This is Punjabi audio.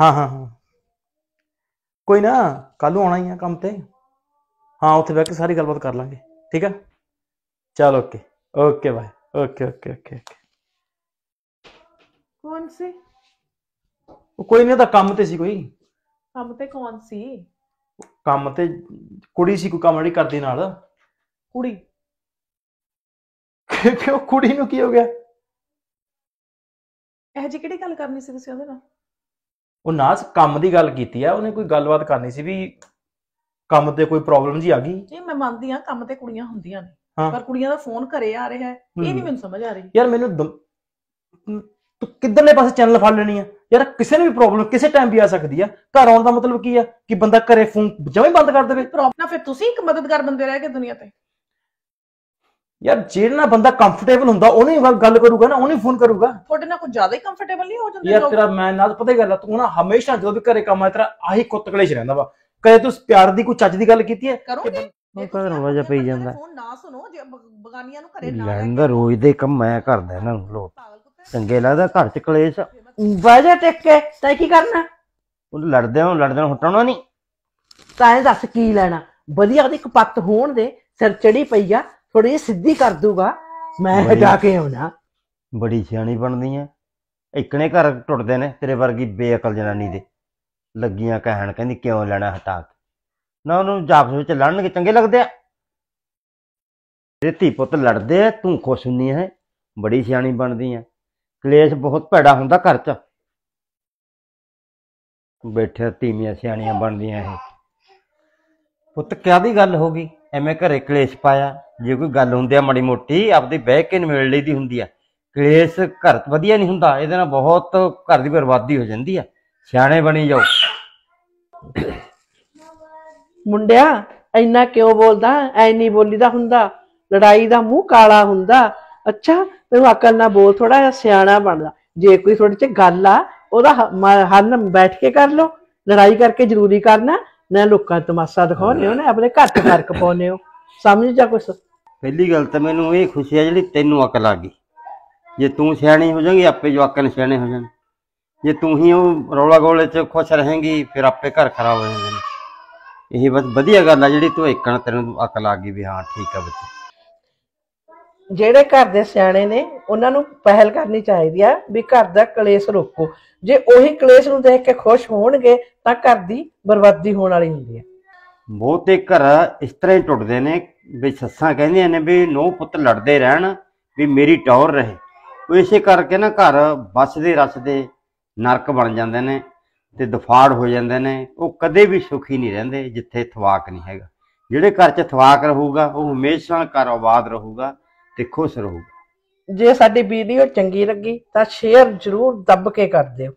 ਹਾਂ ਹਾਂ ਹਾਂ ਕੋਈ ਨਾ ਕੱਲ ਨੂੰ ਆਉਣਾ ਹੀ ਆ ਕੰਮ ਤੇ ਹਾਂ ਉੱਥੇ ਬੈਠ ਕੇ ਸਾਰੀ ਗੱਲਬਾਤ ਕਰ ਲਾਂਗੇ ਠੀਕ ਆ ਚਲ okay okay bye okay okay okay okay ਕੌਣ ਸੀ ਉਹ ਕੋਈ ਨਹੀਂ ਤਾਂ ਕੰਮ ਤੇ ਸੀ ਕੋਈ ਕੰਮ ਤੇ ਕੌਣ ਸੀ ਕੰਮ ਤੇ ਕੁੜੀ ਸੀ ਕੋਈ ਕੰਮ ਜਿਹੜੀ ਕਰਦੀ ਨਾਲ ਕੁੜੀ ਕਿਉਂ ਕੁੜੀ ਨੂੰ ਕੀ ਹੋ ਗਿਆ ਇਹ ਜੀ ਕਿਹੜੀ ਗੱਲ ਕਰਨੀ ਸੀ ਤੁਸੀਂ ਉਹਦੇ ਨਾਲ ਉਹ ਨਾਸ ਕੰਮ ਦੀ ਗੱਲ ਕੀਤੀ ਆ ਉਹਨੇ ਕੋਈ ਗੱਲਬਾਤ ਕਰਨੀ ਸੀ ਵੀ ਕੰਮ ਤੇ ਕੋਈ ਪ੍ਰੋਬਲਮ ਜੀ ਆ ਗਈ ਜੀ ਮੈਂ ਮੰਨਦੀ ਆ ਕੰਮ ਤੇ ਕੁੜੀਆਂ ਹੁੰਦੀਆਂ ਨੇ ਪਰ ਕੁੜੀਆਂ ਦਾ ਫੋਨ ਘਰੇ ਆ ਰਿਹਾ ਹੈ ਇਹ ਨਹੀਂ ਮੈਨੂੰ ਸਮਝ ਆ ਰਹੀ ਯਾਰ ਮੈਨੂੰ ਤੂੰ ਕਿੱਧਰਲੇ ਪਾਸੇ ਚੈਨਲ ਫੜ ਲੈਣੀ ਆ ਯਾਰ ਕਿਸੇ ਨੂੰ ਵੀ ਪ੍ਰੋਬਲਮ ਕਿਸੇ ਟਾਈਮ ਵੀ ਆ ਸਕਦੀ ਆ ਘਰ ਆਉਣ ਦਾ ਮਤਲਬ ਕੀ ਆ ਕਿ ਬੰਦਾ ਘਰੇ ਫੋਨ ਜਮਾਂ ਬੰਦ ਕਰ ਦੇਵੇ ਪ੍ਰੋਬਲਮ ਨਾ ਫਿਰ ਤੁਸੀਂ ਇੱਕ ਮਦਦਗਾਰ ਬੰਦੇ ਰਹਿ ਕੇ ਦੁਨੀਆ ਤੇ ਯਾਰ ਜਿਹੜਾ ਨਾ ਬੰਦਾ ਕੰਫਰਟੇਬਲ ਹੁੰਦਾ ਉਹਨੇ ਵੱਲ ਗੱਲ ਕਰੂਗਾ ਨਾ ਉਹਨੇ ਫੋਨ ਕਰੂਗਾ ਤੁਹਾਡੇ ਨਾਲ ਕੋਈ ਜ਼ਿਆਦਾ ਹੀ ਕੰਫਰਟੇਬਲ ਨਹੀਂ ਹੋ ਜਾਂਦੇ ਯਾਰ ਤੇਰਾ ਮੈਂ ਨਾਲ ਪਤਾ ਹੀ ਗੱਲ ਤੂੰ ਨਾ ਹਮੇਸ਼ਾ ਜਦੋਂ ਵੀ ਘਰੇ ਕੰਮ ਆ ਤੇਰਾ ਆਹੀ ਕੁੱਤਕਲੇ 'ਚ ਰਹਿੰਦਾ ਵਾ ਕਦੇ ਤੂੰ ਪਿਆਰ ਦੀ ਕੋਈ ਚੱਜ ਦੀ ਗੱਲ ਕੀਤੀ ਹੈ ਕਰੋਗੇ ਉਹ ਕਦਰ ਵਾਜਾ ਪਈ ਜਾਂਦਾ ਫੋਨ ਨਾ ਸੁਣੋ ਜੇ ਬਗਾਨੀਆਂ ਨੂੰ ਘਰੇ ਨਾ ਲੈਂਦਾ ਰੋਜ਼ ਦੇ ਕੰਮ ਮੈਂ ਕਰਦਾ ਇਹਨਾਂ ਨੂੰ ਲੋਕ ਚੰਗੇ ਲੱਗਦਾ ਘਰ 'ਚ ਕਲੇਸ਼ ਵਾਜਾ ਟਿਕ ਕੇ ਤੈ ਕੀ ਕਰਨਾ ਉਹ ਲੜਦੇ ਹੋ ਲੜਦੇ ਹੋ ਹਟਾਉਣਾ ਨਹੀਂ ਤਾਂ ਇਹ ਦੱਸ ਕੀ ਲੈਣਾ ਵਧੀਆ ਦੀ ਇੱਕ ਪੱਤ ਹੋਣ ਦੇ ਸਿਰ ਚੜੀ ਪਈ ਆ ਥੋੜੀ ਇਹ ਸਿੱਧੀ ਕਰ ਦੂਗਾ ਮੈਂ ਜਾ ਹਟਾ ਕੇ ਆਉਣਾ ਬੜੀ ਸਿਆਣੀ ਬਣਦੀ ਐ ਇਕਨੇ ਘਰ ਟੁੱਟਦੇ ਨੇ ਤੇਰੇ ਵਰਗੀ ਬੇਅਕਲ ਜਨਾਨੀ ਦੇ ਲੱਗੀਆਂ ਕਹਿਣ ਕਹਿੰਦੀ ਕਿਉਂ ਲੈਣਾ ਹਟਾ ਕੇ ਨਾ ਉਹਨੂੰ ਜਾਪਸ ਵਿੱਚ ਲੜਨਗੇ ਚੰਗੇ ਲੱਗਦੇ ਆ ਰੇਤੀ ਪੁੱਤ ਲੜਦੇ ਆ ਤੂੰ ਖੁਸ਼ ਹੁੰਨੀ ਐ ਬੜੀ ਸਿਆਣੀ ਬਣਦੀ ਐ ਕਲੇਸ਼ ਬਹੁਤ ਭੈੜਾ ਹੁੰਦਾ ਘਰ 'ਚ ਬੈਠਿਆ ਤੀਮੀਆਂ ਸਿਆਣੀਆਂ ਬਣਦੀਆਂ ਇਹ ਪੁੱਤ ਕਿਆ ਦੀ ਗੱਲ ਹੋ ਗਈ ਐਵੇਂ ਘਰੇ ਕਲੇਸ਼ ਪਾਇਆ ਜੇ ਕੋਈ ਗੱਲ ਹੁੰਦੀ ਆ ਮੜੀ ਮੋਟੀ ਆਪਦੀ ਬਹਿ ਕੇ ਨਿਮੇੜ ਲਈਦੀ ਹੁੰਦੀ ਆ ਕਲੇਸ਼ ਘਰ ਵਧੀਆ ਨਹੀਂ ਹੁੰਦਾ ਇਹਦੇ ਨਾਲ ਬਹੁਤ ਘਰ ਦੀ ਬਰਬਾਦੀ ਹੋ ਜਾਂਦੀ ਆ ਸਿਆਣੇ ਬਣੀ ਜਾਓ ਮੁੰਡਿਆ ਇੰਨਾ ਕਿਉਂ ਬੋਲਦਾ ਐ ਨਹੀਂ ਬੋਲੀਦਾ ਹੁੰਦਾ ਲੜਾਈ ਦਾ ਮੂੰਹ ਕਾਲਾ ਹੁੰਦਾ ਅੱਛਾ ਤੈਨੂੰ ਅਕਲ ਨਾਲ ਬੋਲ ਥੋੜਾ ਜਿਹਾ ਸਿਆਣਾ ਬਣਦਾ ਜੇ ਕੋਈ ਤੁਹਾਡੇ ਚ ਗੱਲ ਆ ਉਹਦਾ ਹੱਲ ਬੈਠ ਕੇ ਕਰ ਲਓ ਲੜਾਈ ਕਰਕੇ ਜ਼ਰੂਰੀ ਕਰਨਾ ਨਾ ਲੋਕਾਂ ਨੂੰ ਤਮਾਸ਼ਾ ਦਿਖਾਉਂਦੇ ਹੋ ਨਾ ਆਪਣੇ ਘਰ 'ਚ ਫਰਕ ਪਾਉਂਦੇ ਹੋ ਸਮਝ ਜਾ ਕੁਛ ਪਹਿਲੀ ਗੱਲ ਤਾਂ ਮੈਨੂੰ ਇਹ ਖੁਸ਼ੀ ਹੈ ਜਿਹੜੀ ਤੈਨੂੰ ਅਕਲ ਆ ਗਈ ਜੇ ਤੂੰ ਸਿਆਣੀ ਹੋ ਜਾਏਂਗੀ ਆਪੇ ਜਵਾਕਾਂ ਸਿਆਣੇ ਹੋ ਜਾਣ ਜੇ ਤੂੰ ਹੀ ਉਹ ਰੌਲਾ ਗੋਲੇ 'ਚ ਖੁਸ਼ ਰਹੇਂਗੀ ਫਿਰ ਆਪੇ ਘਰ ਖਰਾਬ ਹੋ ਜਾਣਗੇ ਇਹ ਇਹ ਬਸ ਵਧੀਆ ਗੱਲ ਆ ਜਿਹੜੀ ਤੂੰ ਇੱਕਣ ਤੈਨੂੰ ਅਕਲ ਆ ਗਈ ਵੀ ਹਾਂ ਠੀਕ ਆ ਬੱਚੇ ਜਿਹੜੇ ਘਰ ਦੇ ਸਿਆਣੇ ਨੇ ਉਹਨਾਂ ਨੂੰ ਪਹਿਲ ਕਰਨੀ ਚਾਹੀਦੀ ਆ ਵੀ ਘਰ ਦਾ ਕਲੇਸ਼ ਰੋਕੋ ਜੇ ਉਹੀ ਕਲੇਸ਼ ਨੂੰ ਦੇਖ ਕੇ ਖੁਸ਼ ਹੋਣਗੇ ਤਾਂ ਘਰ ਦੀ ਬਰਬਾਦੀ ਹੋਣ ਵਾਲੀ ਹੁੰਦੀ ਆ ਬਹੁਤੇ ਘਰ ਇਸ ਤਰ੍ਹਾਂ ਹੀ ਟੁੱਟਦੇ ਨੇ ਵੀ ਸੱਸਾਂ ਕਹਿੰਦੀਆਂ ਨੇ ਵੀ ਨੋ ਪੁੱਤ ਲੜਦੇ ਰਹਿਣ ਵੀ ਮੇਰੀ ਟੌਰ ਰਹੇ ਉਹ ਇਸੇ ਕਰਕੇ ਨਾ ਘਰ ਵੱਸਦੇ ਰਸਦੇ ਨਰਕ ਬਣ ਜਾਂਦੇ ਨੇ ਤੇ ਦਫਾੜ ਹੋ ਜਾਂਦੇ ਨੇ ਉਹ ਕਦੇ ਵੀ ਸੁਖੀ ਨਹੀਂ ਰਹਿੰਦੇ ਜਿੱਥੇ ਥਵਾਕ ਨਹੀਂ ਹੈਗਾ ਜਿਹੜੇ ਘਰ 'ਚ ਥਵਾਕ ਰਹੂਗਾ ਉਹ ਹਮੇਸ਼ਾ ਘਰ ਆਬਾਦ ਰਹੂਗਾ ਤੇ ਖੁਸ਼ ਰਹੂਗਾ ਜੇ ਸਾਡੀ ਵੀਡੀਓ ਚੰਗੀ ਲੱਗੀ ਤਾਂ ਸ਼ੇਅਰ ਜ਼ਰੂਰ ਦੱਬ ਕੇ ਕਰ ਦਿਓ